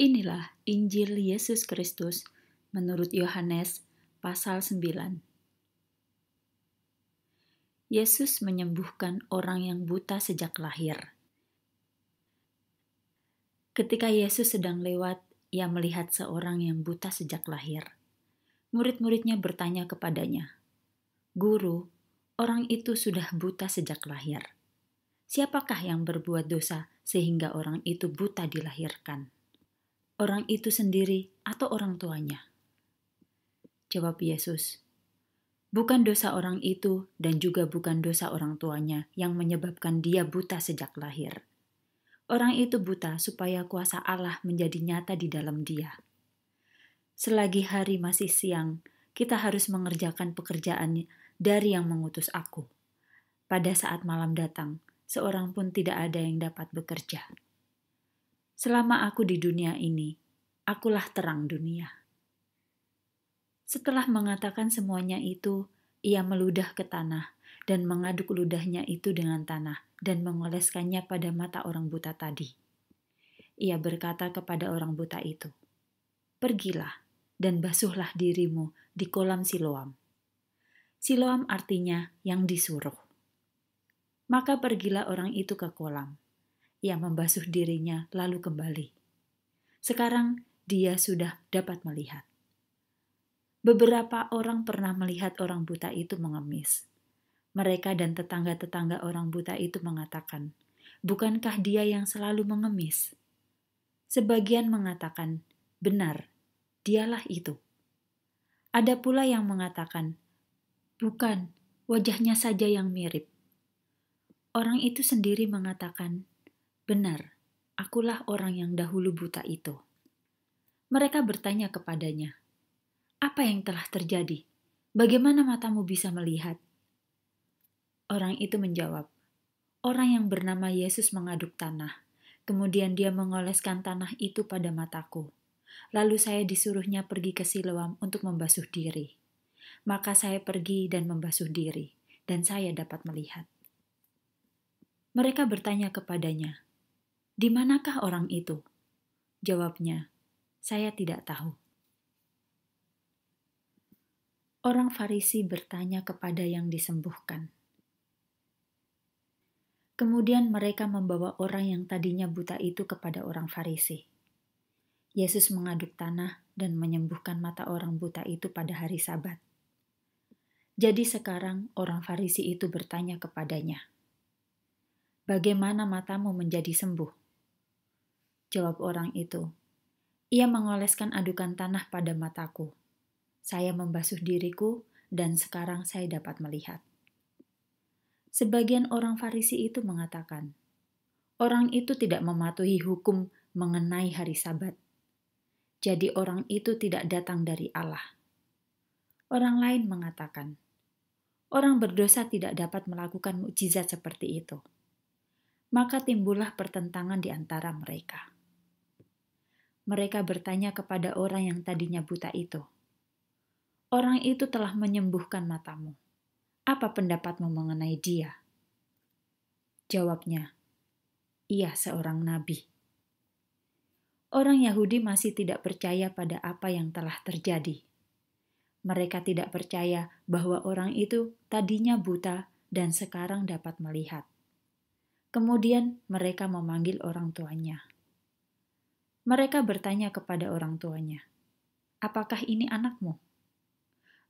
Inilah Injil Yesus Kristus menurut Yohanes pasal 9. Yesus menyembuhkan orang yang buta sejak lahir. Ketika Yesus sedang lewat, ia melihat seorang yang buta sejak lahir. Murid-muridnya bertanya kepadanya, "Guru, orang itu sudah buta sejak lahir. Siapakah yang berbuat dosa sehingga orang itu buta dilahirkan?" orang itu sendiri atau orang tuanya? Jawab Yesus, bukan dosa orang itu dan juga bukan dosa orang tuanya yang menyebabkan dia buta sejak lahir. Orang itu buta supaya kuasa Allah menjadi nyata di dalam dia. Selagi hari masih siang, kita harus mengerjakan pekerjaan dari yang mengutus aku. Pada saat malam datang, seorang pun tidak ada yang dapat bekerja. Selama aku di dunia ini, akulah terang dunia. Setelah mengatakan semuanya itu, ia meludah ke tanah dan mengaduk ludahnya itu dengan tanah dan mengoleskannya pada mata orang buta tadi. Ia berkata kepada orang buta itu, "Pergilah dan basuhlah dirimu di kolam Siloam." Siloam artinya yang disuruh. Maka pergilah orang itu ke kolam yang membasuh dirinya lalu kembali. Sekarang dia sudah dapat melihat. Beberapa orang pernah melihat orang buta itu mengemis. Mereka dan tetangga-tetangga orang buta itu mengatakan, "Bukankah dia yang selalu mengemis?" Sebagian mengatakan, "Benar, dialah itu." Ada pula yang mengatakan, "Bukan, wajahnya saja yang mirip." Orang itu sendiri mengatakan, Benar, akulah orang yang dahulu buta itu. Mereka bertanya kepadanya, "Apa yang telah terjadi? Bagaimana matamu bisa melihat?" Orang itu menjawab, "Orang yang bernama Yesus mengaduk tanah, kemudian dia mengoleskan tanah itu pada mataku. Lalu saya disuruhnya pergi ke Siloam untuk membasuh diri. Maka saya pergi dan membasuh diri, dan saya dapat melihat." Mereka bertanya kepadanya, di manakah orang itu? Jawabnya, saya tidak tahu. Orang Farisi bertanya kepada yang disembuhkan. Kemudian mereka membawa orang yang tadinya buta itu kepada orang Farisi. Yesus mengaduk tanah dan menyembuhkan mata orang buta itu pada hari Sabat. Jadi sekarang orang Farisi itu bertanya kepadanya, "Bagaimana matamu menjadi sembuh?" jawab orang itu. Ia mengoleskan adukan tanah pada mataku. Saya membasuh diriku dan sekarang saya dapat melihat. Sebagian orang Farisi itu mengatakan, orang itu tidak mematuhi hukum mengenai hari Sabat. Jadi, orang itu tidak datang dari Allah. Orang lain mengatakan, orang berdosa tidak dapat melakukan mukjizat seperti itu. Maka timbullah pertentangan di antara mereka mereka bertanya kepada orang yang tadinya buta itu. Orang itu telah menyembuhkan matamu. Apa pendapatmu mengenai dia? Jawabnya, ia seorang nabi. Orang Yahudi masih tidak percaya pada apa yang telah terjadi. Mereka tidak percaya bahwa orang itu tadinya buta dan sekarang dapat melihat. Kemudian mereka memanggil orang tuanya. Mereka bertanya kepada orang tuanya, "Apakah ini anakmu?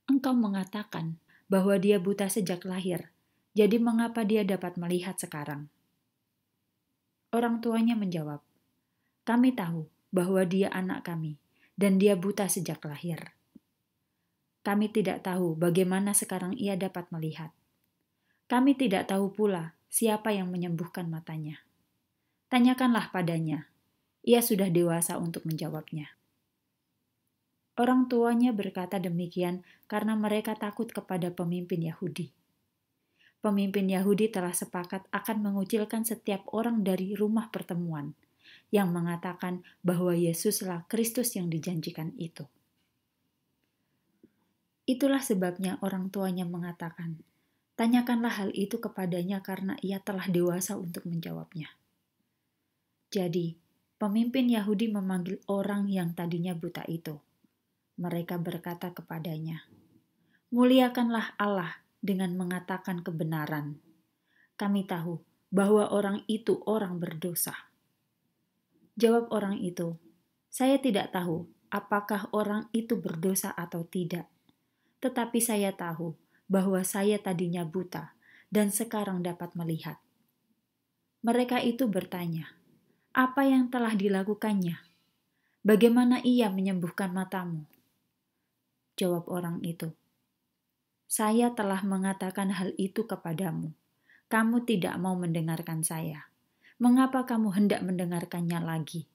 Engkau mengatakan bahwa dia buta sejak lahir, jadi mengapa dia dapat melihat sekarang?" Orang tuanya menjawab, "Kami tahu bahwa dia anak kami, dan dia buta sejak lahir. Kami tidak tahu bagaimana sekarang ia dapat melihat. Kami tidak tahu pula siapa yang menyembuhkan matanya. Tanyakanlah padanya." Ia sudah dewasa untuk menjawabnya. Orang tuanya berkata demikian karena mereka takut kepada pemimpin Yahudi. Pemimpin Yahudi telah sepakat akan mengucilkan setiap orang dari rumah pertemuan yang mengatakan bahwa Yesuslah Kristus yang dijanjikan itu. Itulah sebabnya orang tuanya mengatakan, "Tanyakanlah hal itu kepadanya karena ia telah dewasa untuk menjawabnya." Jadi, Pemimpin Yahudi memanggil orang yang tadinya buta itu. Mereka berkata kepadanya, "Muliakanlah Allah dengan mengatakan kebenaran. Kami tahu bahwa orang itu orang berdosa." Jawab orang itu, "Saya tidak tahu apakah orang itu berdosa atau tidak, tetapi saya tahu bahwa saya tadinya buta dan sekarang dapat melihat." Mereka itu bertanya, apa yang telah dilakukannya? Bagaimana ia menyembuhkan matamu? Jawab orang itu, "Saya telah mengatakan hal itu kepadamu. Kamu tidak mau mendengarkan saya. Mengapa kamu hendak mendengarkannya lagi?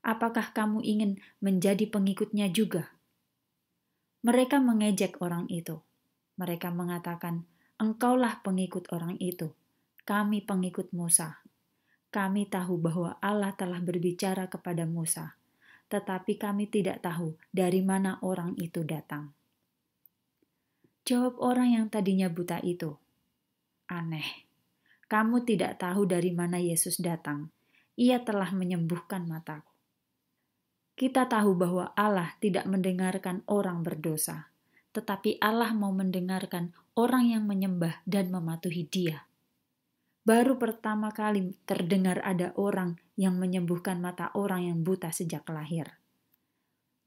Apakah kamu ingin menjadi pengikutnya juga?" Mereka mengejek orang itu. Mereka mengatakan, "Engkaulah pengikut orang itu. Kami pengikut Musa." Kami tahu bahwa Allah telah berbicara kepada Musa, tetapi kami tidak tahu dari mana orang itu datang. Jawab orang yang tadinya buta itu, "Aneh, kamu tidak tahu dari mana Yesus datang. Ia telah menyembuhkan mataku." Kita tahu bahwa Allah tidak mendengarkan orang berdosa, tetapi Allah mau mendengarkan orang yang menyembah dan mematuhi Dia. Baru pertama kali terdengar ada orang yang menyembuhkan mata orang yang buta sejak lahir.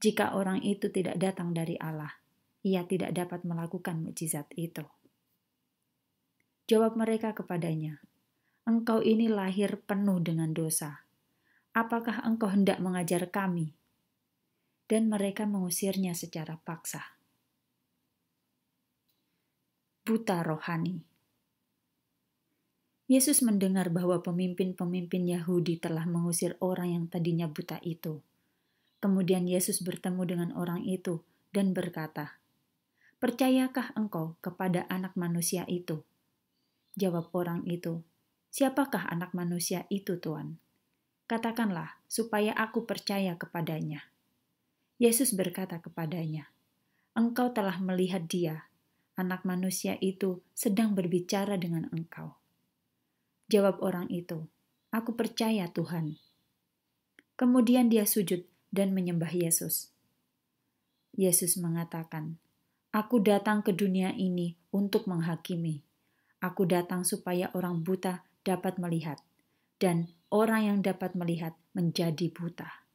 Jika orang itu tidak datang dari Allah, ia tidak dapat melakukan mujizat itu. Jawab mereka kepadanya, "Engkau ini lahir penuh dengan dosa. Apakah engkau hendak mengajar kami?" Dan mereka mengusirnya secara paksa buta rohani. Yesus mendengar bahwa pemimpin-pemimpin Yahudi telah mengusir orang yang tadinya buta itu. Kemudian Yesus bertemu dengan orang itu dan berkata, "Percayakah engkau kepada Anak Manusia itu?" Jawab orang itu, "Siapakah Anak Manusia itu, Tuhan? Katakanlah supaya aku percaya kepadanya. Yesus berkata kepadanya, "Engkau telah melihat Dia, Anak Manusia itu sedang berbicara dengan engkau." Jawab orang itu, Aku percaya Tuhan. Kemudian dia sujud dan menyembah Yesus. Yesus mengatakan, Aku datang ke dunia ini untuk menghakimi. Aku datang supaya orang buta dapat melihat, dan orang yang dapat melihat menjadi buta.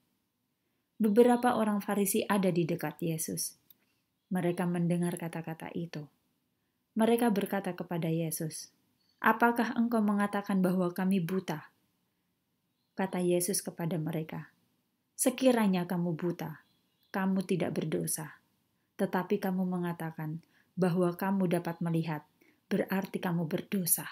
Beberapa orang Farisi ada di dekat Yesus. Mereka mendengar kata-kata itu. Mereka berkata kepada Yesus, Apakah engkau mengatakan bahwa kami buta? Kata Yesus kepada mereka, Sekiranya kamu buta, kamu tidak berdosa. Tetapi kamu mengatakan bahwa kamu dapat melihat, berarti kamu berdosa.